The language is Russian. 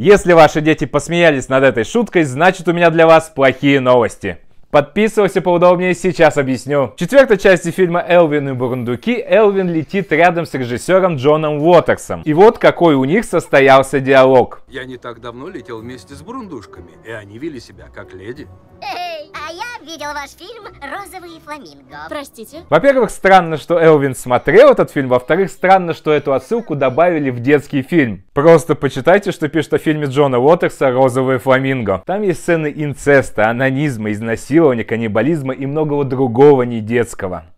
Если ваши дети посмеялись над этой шуткой, значит у меня для вас плохие новости. Подписывайся поудобнее, сейчас объясню. В четвертой части фильма «Элвин и Бурундуки» Элвин летит рядом с режиссером Джоном Уотерсом. И вот какой у них состоялся диалог. Я не так давно летел вместе с бурундушками, и они вели себя как леди видел ваш фильм «Розовые фламинго». Простите? Во-первых, странно, что Элвин смотрел этот фильм. Во-вторых, странно, что эту отсылку добавили в детский фильм. Просто почитайте, что пишет о фильме Джона Уотерса «Розовые фламинго». Там есть сцены инцеста, анонизма, изнасилования, каннибализма и многого другого не детского.